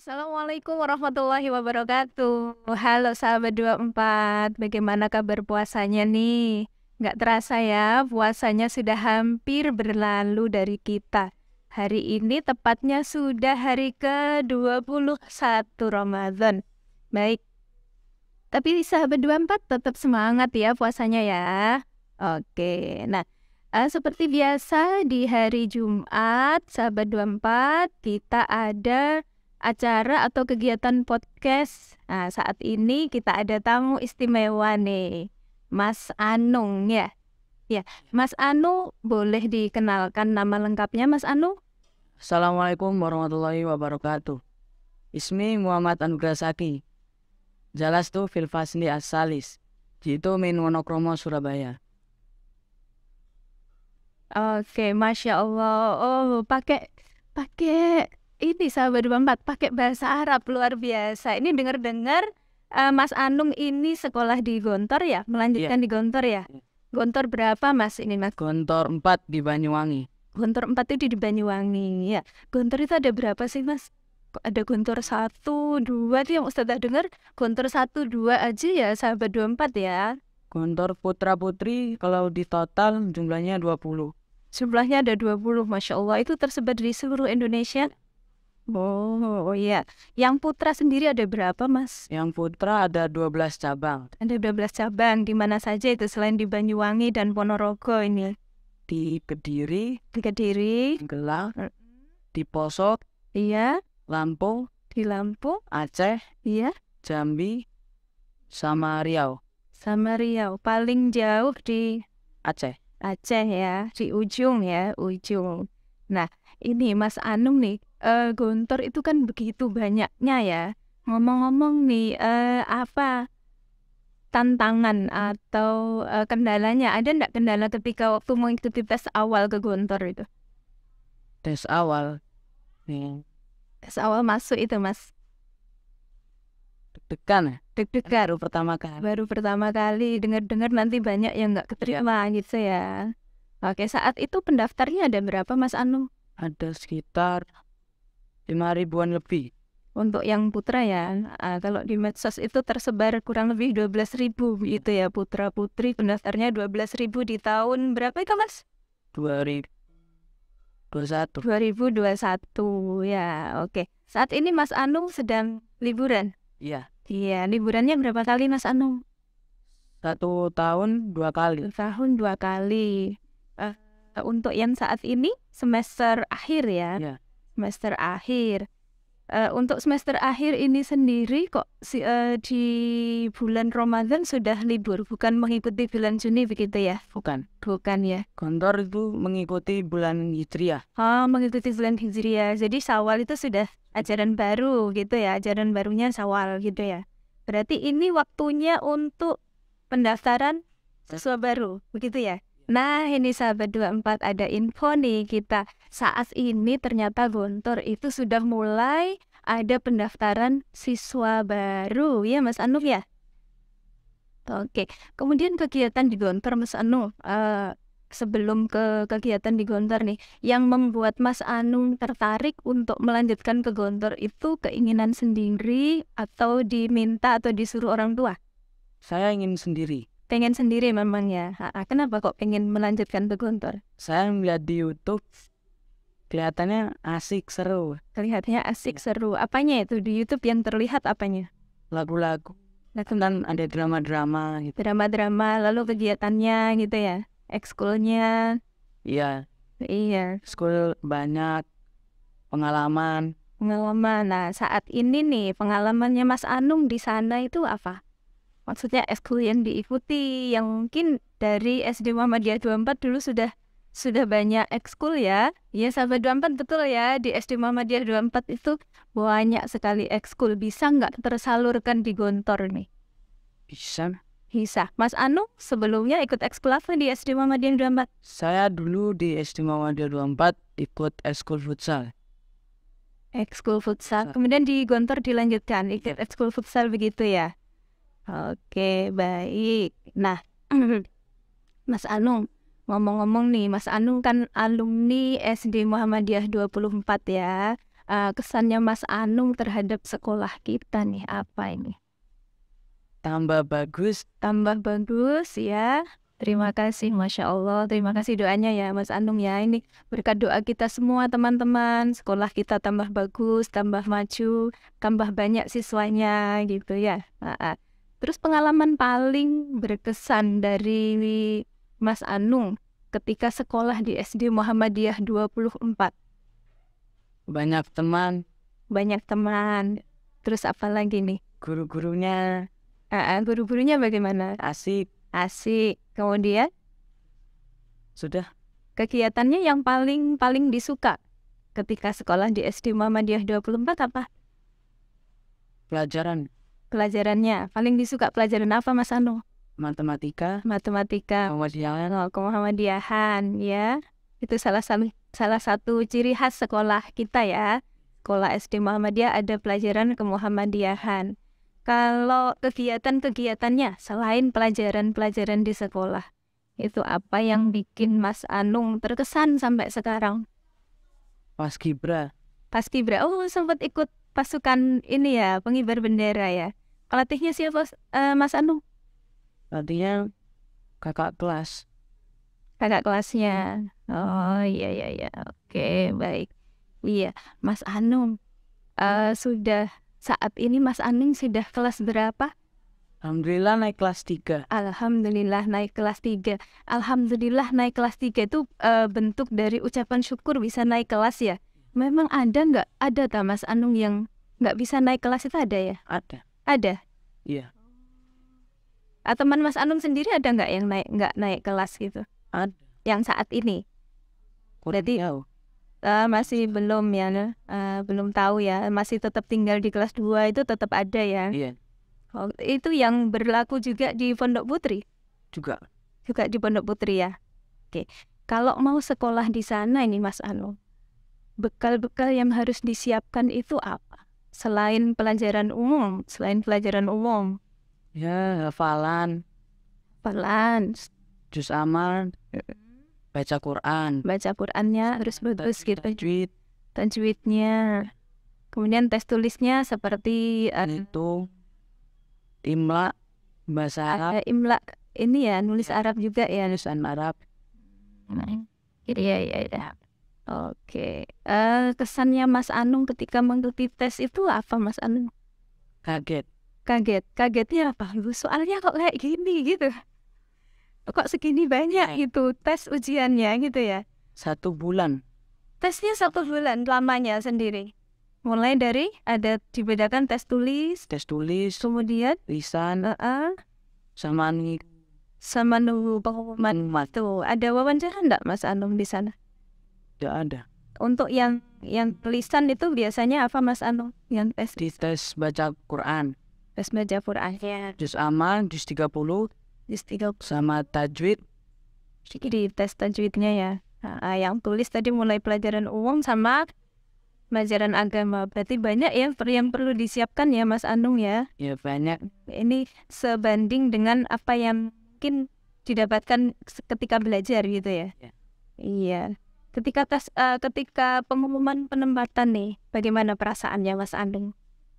Assalamualaikum warahmatullahi wabarakatuh. Halo sahabat 24. Bagaimana kabar puasanya nih? Nggak terasa ya, puasanya sudah hampir berlalu dari kita. Hari ini tepatnya sudah hari ke-21 Ramadan. Baik. Tapi sahabat 24 tetap semangat ya puasanya ya. Oke. Nah, Uh, seperti biasa di hari Jumat, sahabat 24, kita ada acara atau kegiatan podcast. Nah, saat ini kita ada tamu istimewa nih, Mas Anung ya. Ya, Mas Anu boleh dikenalkan nama lengkapnya Mas Anu? Assalamualaikum warahmatullahi wabarakatuh. Ismi Muhammad Anugrah Saki. Jelas tuh Filfasni Asalis. Jitu Min Wonokromo Surabaya. Oke, masya Allah. Oh, pakai pakai ini sahabat 24 pakai bahasa Arab luar biasa. Ini dengar-dengar uh, Mas Anung ini sekolah di Gontor ya, iya. melanjutkan yeah. di Gontor ya. Mm. Gontor berapa Mas ini Mas? Gontor 4 di Banyuwangi. Gontor 4 itu di Banyuwangi ya. Gontor itu ada berapa sih Mas? Kok ada gontor satu dua itu yang Ustazah dengar gontor satu dua aja ya sahabat 24 ya gontor putra putri kalau di total jumlahnya 20 jumlahnya ada 20 Masya Allah itu tersebar di seluruh Indonesia Oh, oh iya. Yang putra sendiri ada berapa, Mas? Yang putra ada 12 cabang. Ada 12 cabang. Di mana saja itu selain di Banyuwangi dan Ponorogo ini? Di Kediri. Di Kediri. Gelang. Di Poso. Iya. Lampung. Di Lampung. Aceh. Iya. Jambi. Sama Riau. Sama Riau. Paling jauh di Aceh. Aceh ya, di ujung ya, ujung. Nah, ini Mas Anum nih uh, Guntur itu kan begitu banyaknya ya. Ngomong-ngomong nih, uh, apa tantangan atau uh, kendalanya? Ada ndak kendala ketika waktu mau mengikuti tes awal ke Guntur itu? Tes awal? nih. Tes awal masuk itu, Mas? Deg-degan ya? Deg-degan. Baru pertama kali. Baru pertama kali. Dengar-dengar nanti banyak yang nggak keterima ya. gitu ya. Oke, saat itu pendaftarnya ada berapa, Mas Anu? Ada sekitar lima ribuan lebih untuk yang putra ya uh, kalau di medsos itu tersebar kurang lebih dua belas ribu gitu ya putra putri pendaftarnya dua belas ribu di tahun berapa itu mas? dua ribu 2021 2021 ya oke saat ini mas Anung sedang liburan? Iya iya liburannya berapa kali mas Anung? Satu tahun dua kali Satu tahun dua kali uh, untuk yang saat ini semester akhir ya? ya semester akhir. Uh, untuk semester akhir ini sendiri kok si, uh, di bulan Ramadan sudah libur, bukan mengikuti bulan Juni begitu ya? Bukan. Bukan ya. Kantor itu mengikuti bulan Hijriah. Oh, mengikuti bulan Hijriah. Jadi Sawal itu sudah ajaran baru gitu ya, ajaran barunya Sawal, gitu ya. Berarti ini waktunya untuk pendaftaran siswa baru, begitu ya? Nah, ini sahabat 24 ada info nih kita. Saat ini ternyata Gontor itu sudah mulai ada pendaftaran siswa baru ya Mas Anum ya? Oke, kemudian kegiatan di Gontor Mas Anum uh, eh, sebelum ke kegiatan di Gontor nih yang membuat Mas Anum tertarik untuk melanjutkan ke Gontor itu keinginan sendiri atau diminta atau disuruh orang tua? Saya ingin sendiri pengen sendiri memang ya. Ha, kenapa kok pengen melanjutkan ke Guntur? Saya melihat di YouTube kelihatannya asik seru. Kelihatannya asik iya. seru. Apanya itu di YouTube yang terlihat apanya? Lagu-lagu. Dan ada drama-drama gitu. Drama-drama, lalu kegiatannya gitu ya. Ekskulnya. Iya. Iya. School banyak pengalaman. Pengalaman. Nah, saat ini nih pengalamannya Mas Anung di sana itu apa? maksudnya eskul yang diikuti yang mungkin dari SD Muhammadiyah 24 dulu sudah sudah banyak ekskul ya. Ya sampai 24 betul ya di SD Muhammadiyah 24 itu banyak sekali ekskul. Bisa nggak tersalurkan di Gontor nih? Bisa. Bisa. Mas Anu sebelumnya ikut ekskul apa di SD Muhammadiyah 24? Saya dulu di SD Muhammadiyah 24 ikut ekskul futsal. Ekskul futsal. Kemudian di Gontor dilanjutkan ikut iya. ekskul futsal begitu ya. Oke, baik. Nah, Mas Anung, ngomong-ngomong nih, Mas Anung kan alumni SD Muhammadiyah 24 ya. Uh, kesannya Mas Anung terhadap sekolah kita nih apa ini? Tambah bagus. Tambah bagus ya. Terima kasih, Masya Allah. Terima kasih doanya ya, Mas Anung ya. Ini berkat doa kita semua teman-teman. Sekolah kita tambah bagus, tambah maju, tambah banyak siswanya gitu ya. Uh Terus pengalaman paling berkesan dari Mas Anung ketika sekolah di SD Muhammadiyah 24? Banyak teman. Banyak teman. Terus apa lagi nih? Guru-gurunya. Uh, guru-gurunya bagaimana? Asik. Asik. Kemudian? Sudah. Kegiatannya yang paling paling disuka ketika sekolah di SD Muhammadiyah 24 apa? Pelajaran pelajarannya. Paling disuka pelajaran apa Mas Anu? Matematika. Matematika. Muhammadiyahan. Oh, Muhammadiyahan ya. Itu salah satu salah satu ciri khas sekolah kita ya. Sekolah SD Muhammadiyah ada pelajaran kemuhammadiyahan. Kalau kegiatan-kegiatannya selain pelajaran-pelajaran di sekolah, itu apa yang bikin Mas Anung terkesan sampai sekarang? Pas Kibra. Oh, sempat ikut pasukan ini ya, pengibar bendera ya. Pelatihnya siapa uh, Mas Anu? Pelatihnya kakak kelas. Kakak kelasnya. Hmm. Oh iya iya iya. Oke, baik. Iya, Mas Anung. Uh, sudah saat ini Mas Anung sudah kelas berapa? Alhamdulillah naik kelas tiga. Alhamdulillah naik kelas tiga. Alhamdulillah naik kelas tiga itu uh, bentuk dari ucapan syukur bisa naik kelas ya Memang ada nggak, ada tak Mas Anung yang nggak bisa naik kelas itu ada ya? Ada ada. Iya. yeah. teman Mas Anum sendiri ada nggak yang naik nggak naik kelas gitu? Ada. Yang saat ini. Berarti Uh, masih belum ya, uh, belum tahu ya. Masih tetap tinggal di kelas 2 itu tetap ada ya. Iya. Oh, itu yang berlaku juga di Pondok Putri. Juga. Juga di Pondok Putri ya. Oke. Kalau mau sekolah di sana ini Mas Anum, bekal-bekal yang harus disiapkan itu apa? selain pelajaran umum selain pelajaran umum ya hafalan hafalan juz amal baca Quran baca Qurannya harus bagus gitu tajwid tajwidnya kemudian tes tulisnya seperti uh, itu imla bahasa eh, Arab imla ini ya nulis ya. Arab juga ya nulisan Arab Iya, iya, iya. Oke, uh, kesannya Mas Anung ketika mengikuti tes itu apa Mas Anung? Kaget. Kaget, kagetnya apa? Loh soalnya kok kayak gini gitu? Kok segini banyak gitu tes ujiannya gitu ya? Satu bulan. Tesnya satu bulan lamanya sendiri? Mulai dari ada dibedakan tes tulis Tes tulis. Kemudian? Lisan. -uh. Sama nih. sama nunggu pengumuman. Tuh, ada wawancara enggak Mas Anung di sana? tidak ada untuk yang yang tulisan itu biasanya apa Mas Anu yang tes di tes baca Quran tes baca Quran ya juz amal juz 30 juz 30 sama tajwid di tes tajwidnya ya nah, yang tulis tadi mulai pelajaran umum sama pelajaran agama berarti banyak ya yang perlu disiapkan ya Mas Anung ya ya banyak ini sebanding dengan apa yang mungkin didapatkan ketika belajar gitu ya, ya. iya, iya ketika tes uh, ketika pengumuman penempatan nih bagaimana perasaannya Mas Andeng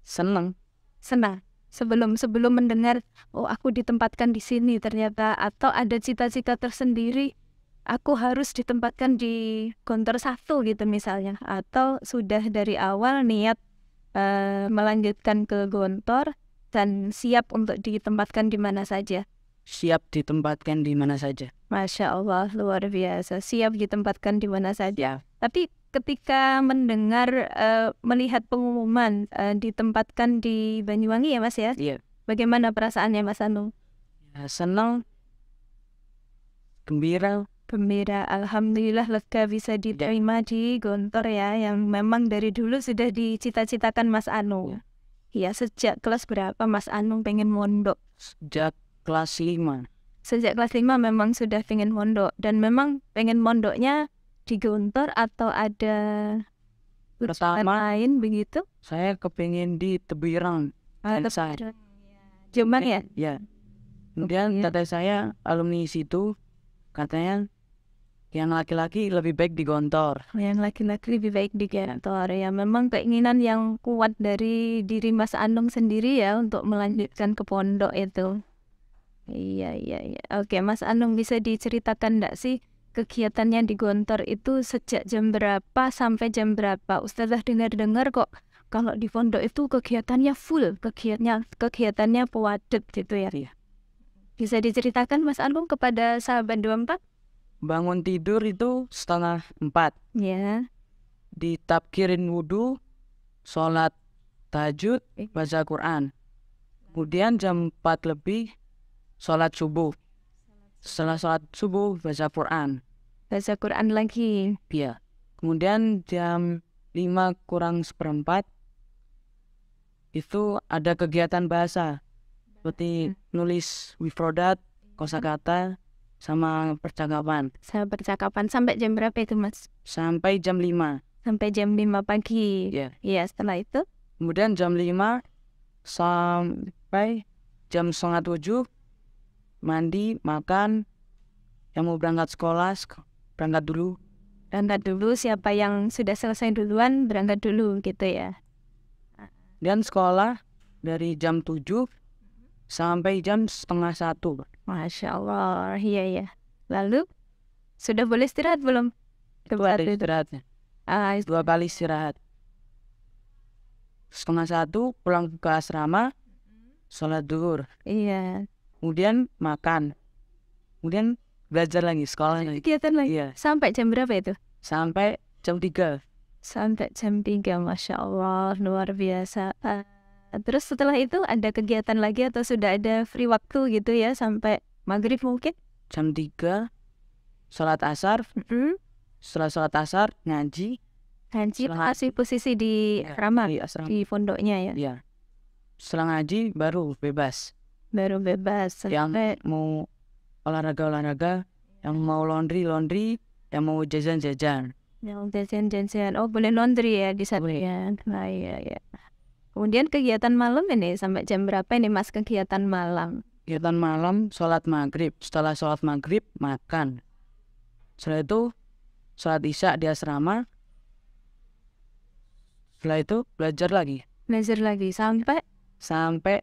seneng senang sebelum sebelum mendengar oh aku ditempatkan di sini ternyata atau ada cita-cita tersendiri aku harus ditempatkan di konter satu gitu misalnya atau sudah dari awal niat uh, melanjutkan ke gontor dan siap untuk ditempatkan di mana saja siap ditempatkan di mana saja. Masya Allah, luar biasa. Siap ditempatkan di mana saja. Tapi ketika mendengar uh, melihat pengumuman uh, ditempatkan di Banyuwangi ya Mas ya? Iya. Bagaimana perasaannya Mas Anu? Ya, senang, gembira. Gembira, Alhamdulillah lega bisa iya. diterima ya. di Gontor ya, yang memang dari dulu sudah dicita-citakan Mas Anu. Ya. ya, sejak kelas berapa Mas Anu pengen mondok? Sejak kelas 5 sejak kelas 5 memang sudah pengen mondok dan memang pengen mondoknya di Guntur atau ada Pertama, lain begitu saya kepingin di Tebirang oh, ah, Tebirang ya. ya ya kemudian okay. tata saya alumni situ katanya yang laki-laki lebih baik di Gontor. Yang laki-laki lebih baik di Gontor. Ya memang keinginan yang kuat dari diri Mas Andung sendiri ya untuk melanjutkan ke pondok itu. Iya, iya, iya. Oke, Mas Anung bisa diceritakan enggak sih kegiatannya di Gontor itu sejak jam berapa sampai jam berapa? Ustazah dengar-dengar kok kalau di pondok itu kegiatannya full, kegiatannya kegiatannya padat gitu ya. Iya. Bisa diceritakan Mas Anung kepada sahabat 24? Bangun tidur itu setengah empat. Ya. Ditabkirin wudhu, sholat tahajud, baca Quran. Kemudian jam 4 lebih sholat subuh. Setelah sholat subuh baca Quran. Baca Quran lagi. Iya. Kemudian jam 5 kurang seperempat itu ada kegiatan bahasa seperti hmm. nulis wifrodat, kosakata, sama percakapan. Sama percakapan sampai jam berapa itu, Mas? Sampai jam 5. Sampai jam 5 pagi. Iya. Iya, setelah itu? Kemudian jam 5 sampai jam setengah tujuh mandi, makan, yang mau berangkat sekolah, berangkat dulu. Berangkat dulu, siapa yang sudah selesai duluan, berangkat dulu gitu ya. Dan sekolah dari jam 7 sampai jam setengah satu. Masya Allah, iya ya. Lalu, sudah boleh istirahat belum? Coba kali istirahatnya. Ah, ah ist Dua kali istirahat. Setengah satu pulang ke asrama, mm-hmm. sholat duhur. Iya, kemudian makan, kemudian belajar lagi sekolah lagi. Kegiatan lagi. Iya. Sampai jam berapa itu? Sampai jam tiga. Sampai jam 3 masya Allah luar biasa. Eh, terus setelah itu ada kegiatan lagi atau sudah ada free waktu gitu ya sampai maghrib mungkin? Jam tiga, sholat asar. Mm -hmm. Setelah sholat asar ngaji. Ngaji pasti masih posisi di ya, ramah, di, di pondoknya ya. Iya. Setelah ngaji baru bebas baru bebas yang mau olahraga olahraga yang mau laundry laundry yang mau jajan jajan yang jajan jajan oh boleh laundry ya di sana ya nah iya iya kemudian kegiatan malam ini sampai jam berapa ini mas kegiatan malam kegiatan malam sholat maghrib setelah sholat maghrib makan setelah itu sholat isya di asrama setelah itu belajar lagi belajar lagi sampai sampai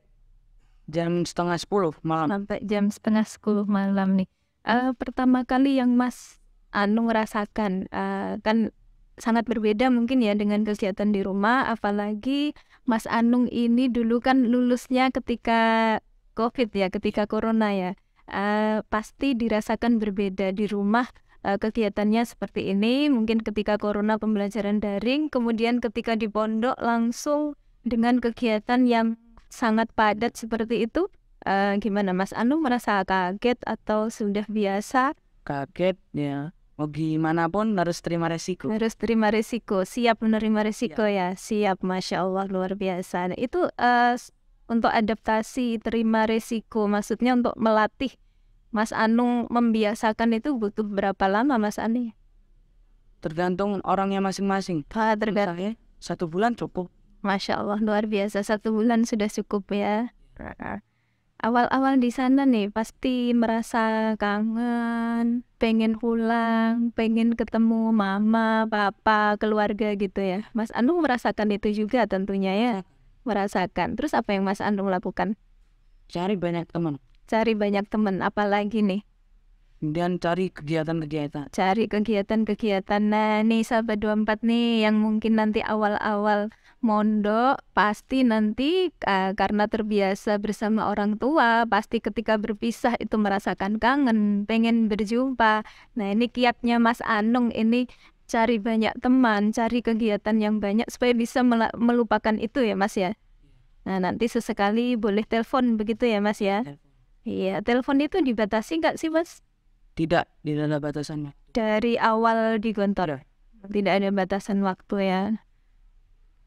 jam setengah sepuluh malam sampai jam setengah sepuluh malam nih uh, pertama kali yang mas anu merasakan uh, eh, kan sangat berbeda mungkin ya dengan kegiatan di rumah apalagi Mas Anung ini dulu kan lulusnya ketika COVID ya ketika Corona ya uh, pasti dirasakan berbeda di rumah uh, kegiatannya seperti ini mungkin ketika Corona pembelajaran daring kemudian ketika di pondok langsung dengan kegiatan yang sangat padat seperti itu uh, gimana Mas Anu merasa kaget atau sudah biasa? Kaget ya. Mau gimana pun harus terima resiko. Harus terima resiko, siap menerima resiko ya. ya. Siap, masya Allah luar biasa. Nah, itu uh, untuk adaptasi terima resiko, maksudnya untuk melatih Mas Anung membiasakan itu butuh berapa lama Mas Ani? Tergantung orangnya masing-masing. Ah, tergantung. Misalnya, satu bulan cukup Masya Allah luar biasa satu bulan sudah cukup ya. Awal-awal di sana nih pasti merasa kangen, pengen pulang, pengen ketemu mama, papa, keluarga gitu ya. Mas Anu merasakan itu juga tentunya ya. Iya. Merasakan. Terus apa yang Mas Anu lakukan? Cari banyak teman. Cari banyak teman, apalagi nih? Kemudian cari kegiatan-kegiatan. Cari kegiatan-kegiatan. Nah, nih sahabat 24 nih yang mungkin nanti awal-awal mondok pasti nanti uh, karena terbiasa bersama orang tua pasti ketika berpisah itu merasakan kangen pengen berjumpa nah ini kiatnya Mas Anung ini cari banyak teman cari kegiatan yang banyak supaya bisa melupakan itu ya Mas ya nah nanti sesekali boleh telepon begitu ya Mas ya iya telepon iya, itu dibatasi nggak sih Mas tidak, tidak ada batasannya. Dari awal di digontor. Tidak ada batasan waktu ya.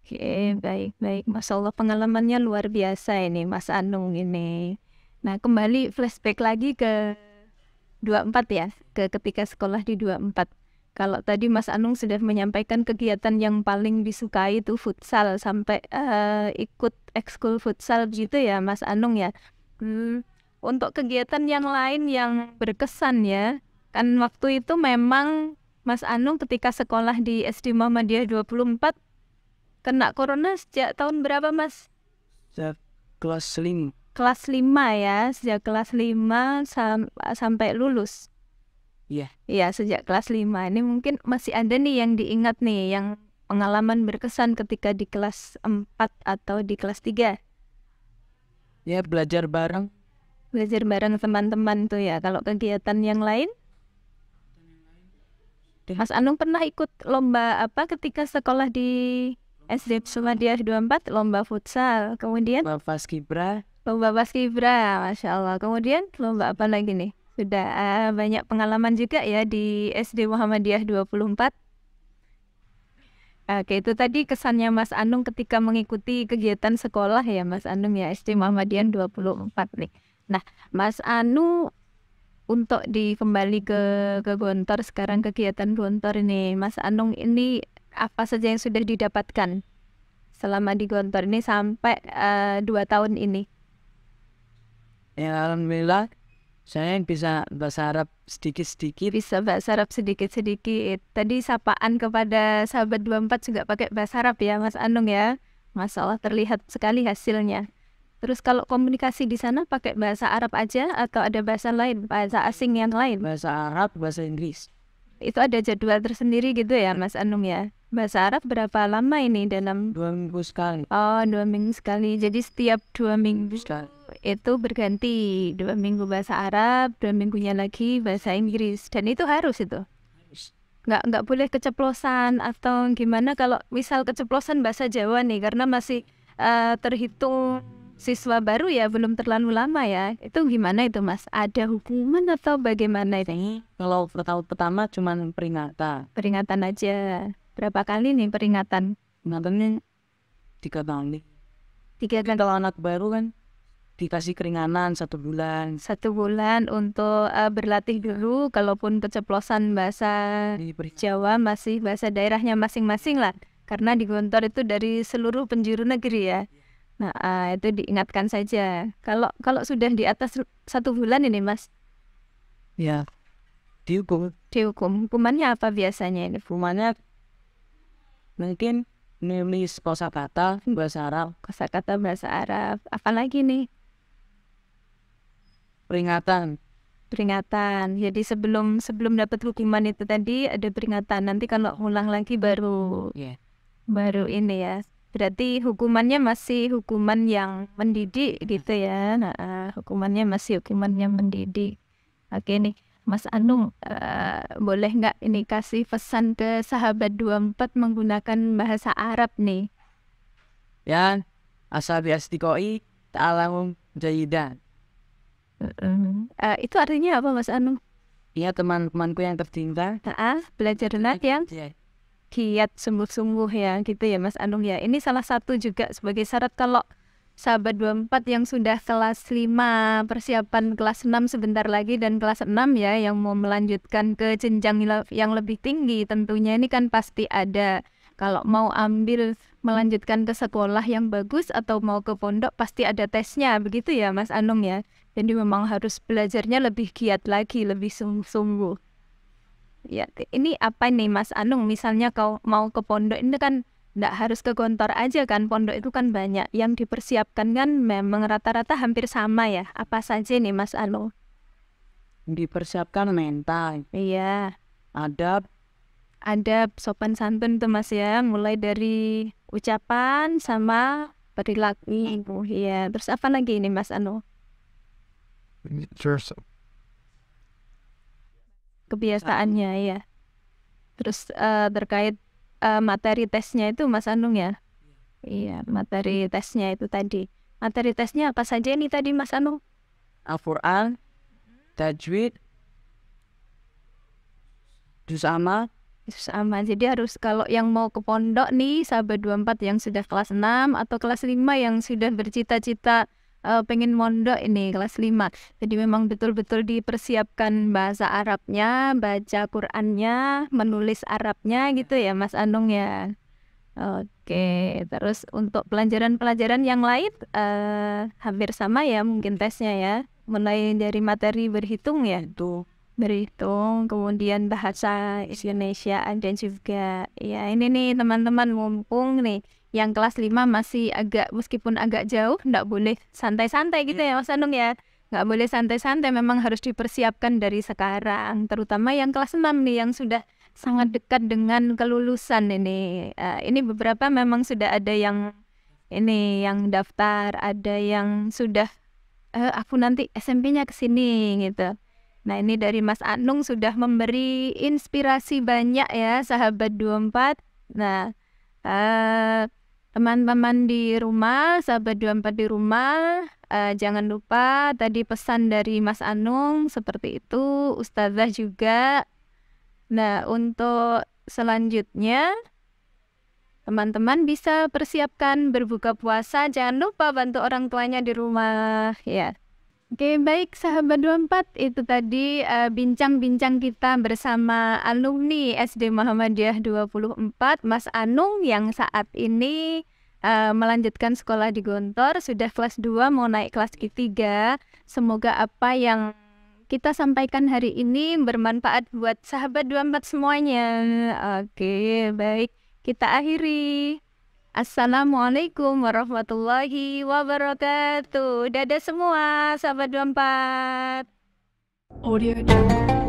Oke, baik, baik. Masya Allah pengalamannya luar biasa ini Mas Anung ini. Nah, kembali flashback lagi ke dua empat ya, ke ketika sekolah di dua empat. Kalau tadi Mas Anung sudah menyampaikan kegiatan yang paling disukai itu futsal sampai uh, ikut ekskul futsal gitu ya Mas Anung ya. Hmm untuk kegiatan yang lain yang berkesan ya kan waktu itu memang Mas Anung ketika sekolah di SD Muhammadiyah 24 kena corona sejak tahun berapa Mas? Sejak kelas 5 kelas 5 ya sejak kelas 5 sam sampai lulus iya yeah. iya sejak kelas 5 ini mungkin masih ada nih yang diingat nih yang pengalaman berkesan ketika di kelas 4 atau di kelas 3 ya yeah, belajar bareng Belajar bareng teman-teman tuh ya. Kalau kegiatan yang lain? Mas Anung pernah ikut lomba apa ketika sekolah di SD Sumadiyah 24 lomba futsal. Kemudian lomba paskibra. Lomba paskibra, masya Allah. Kemudian lomba apa lagi nih? Sudah uh, banyak pengalaman juga ya di SD Muhammadiyah 24. Oke, itu tadi kesannya Mas Anung ketika mengikuti kegiatan sekolah ya Mas Anung ya SD Muhammadiyah 24 nih. Nah, Mas Anu untuk di kembali ke ke Gontor sekarang kegiatan Gontor ini, Mas Anung ini apa saja yang sudah didapatkan selama di Gontor ini sampai uh, dua tahun ini? Ya, alhamdulillah saya bisa bahasa Arab sedikit-sedikit. Bisa bahasa Arab sedikit-sedikit. Tadi sapaan kepada sahabat 24 juga pakai bahasa Arab ya Mas Anung ya. Masalah terlihat sekali hasilnya. Terus kalau komunikasi di sana pakai bahasa Arab aja atau ada bahasa lain, bahasa asing yang lain? Bahasa Arab, bahasa Inggris. Itu ada jadwal tersendiri gitu ya, Mas Anum ya? Bahasa Arab berapa lama ini dalam? Dua minggu sekali. Oh, dua minggu sekali. Jadi setiap dua minggu sekali. Itu berganti dua minggu bahasa Arab, dua minggunya lagi bahasa Inggris. Dan itu harus itu. Nggak nggak boleh keceplosan atau gimana kalau misal keceplosan bahasa Jawa nih karena masih uh, terhitung siswa baru ya belum terlalu lama ya itu gimana itu mas ada hukuman atau bagaimana ini kalau tahun pertama cuma peringatan peringatan aja berapa kali nih peringatan peringatannya tiga kali tiga kali kalau anak baru kan dikasih keringanan satu bulan satu bulan untuk uh, berlatih dulu kalaupun keceplosan bahasa Jawa masih bahasa daerahnya masing-masing lah karena di Gontor itu dari seluruh penjuru negeri ya Nah, uh, itu diingatkan saja. Kalau kalau sudah di atas satu bulan ini, Mas? Ya, dihukum. Dihukum. Hukumannya apa biasanya ini? Hukumannya mungkin nulis kosakata hmm. bahasa Arab. kata bahasa Arab. apa lagi nih? Peringatan. Peringatan. Jadi sebelum sebelum dapat hukuman itu tadi ada peringatan. Nanti kalau ulang lagi baru yeah. baru ini ya Berarti hukumannya masih hukuman yang mendidik gitu hmm. ya. Nah, uh, hukumannya masih hukuman yang mendidik. Oke nih, Mas Anung, uh, boleh nggak ini kasih pesan ke sahabat 24 menggunakan bahasa Arab nih? Ya, asal astikoi ta'alamum jayidan. Uh, uh, itu artinya apa Mas Anung? Iya teman-temanku yang tertinggal belajar belajarlah iya, yang iya kiat sungguh-sungguh ya gitu ya Mas Anung ya. Ini salah satu juga sebagai syarat kalau sahabat 24 yang sudah kelas 5 persiapan kelas 6 sebentar lagi dan kelas 6 ya yang mau melanjutkan ke jenjang yang lebih tinggi tentunya ini kan pasti ada kalau mau ambil melanjutkan ke sekolah yang bagus atau mau ke pondok pasti ada tesnya begitu ya Mas Anung ya jadi memang harus belajarnya lebih giat lagi lebih sungguh-sungguh ya ini apa nih Mas Anung misalnya kau mau ke pondok ini kan tidak harus ke kantor aja kan pondok itu kan banyak yang dipersiapkan kan memang rata-rata hampir sama ya apa saja nih Mas Anung dipersiapkan mental iya adab adab sopan santun tuh Mas ya mulai dari ucapan sama perilaku hmm. iya terus apa lagi ini Mas Anung terus kebiasaannya ya. Terus uh, terkait uh, materi tesnya itu Mas Anung ya? Iya. iya, materi tesnya itu tadi. Materi tesnya apa saja nih tadi Mas Anung? Al-Quran, Tajwid, Juz Amal. Juz Amal. Jadi harus kalau yang mau ke pondok nih sahabat 24 yang sudah kelas 6 atau kelas 5 yang sudah bercita-cita uh, pengen mondok ini kelas 5 jadi memang betul-betul dipersiapkan bahasa Arabnya baca Qurannya menulis Arabnya gitu ya Mas Anung ya Oke, terus untuk pelajaran-pelajaran yang lain uh, hampir sama ya mungkin tesnya ya. Mulai dari materi berhitung ya. Tuh berhitung, kemudian bahasa Indonesiaan dan juga ya ini nih teman-teman mumpung nih yang kelas 5 masih agak meskipun agak jauh nggak boleh santai-santai gitu ya hmm. Mas Anung ya nggak boleh santai-santai memang harus dipersiapkan dari sekarang terutama yang kelas 6 nih yang sudah sangat hmm. dekat dengan kelulusan ini uh, ini beberapa memang sudah ada yang ini yang daftar ada yang sudah uh, aku nanti SMP-nya ke sini gitu Nah ini dari Mas Anung sudah memberi inspirasi banyak ya sahabat 24 Nah uh, teman-teman di rumah, sahabat 24 di rumah, uh, jangan lupa tadi pesan dari Mas Anung seperti itu, Ustazah juga. Nah, untuk selanjutnya teman-teman bisa persiapkan berbuka puasa, jangan lupa bantu orang tuanya di rumah ya. Oke, baik sahabat 24, itu tadi eh, bincang-bincang uh, kita bersama alumni SD Muhammadiyah 24, Mas Anung yang saat ini uh, melanjutkan sekolah di Gontor, sudah kelas 2 mau naik kelas ketiga 3 Semoga apa yang kita sampaikan hari ini bermanfaat buat sahabat 24 semuanya. Oke, baik. Kita akhiri. Assalamualaikum warahmatullahi wabarakatuh. Dadah semua, sahabat 24. Audio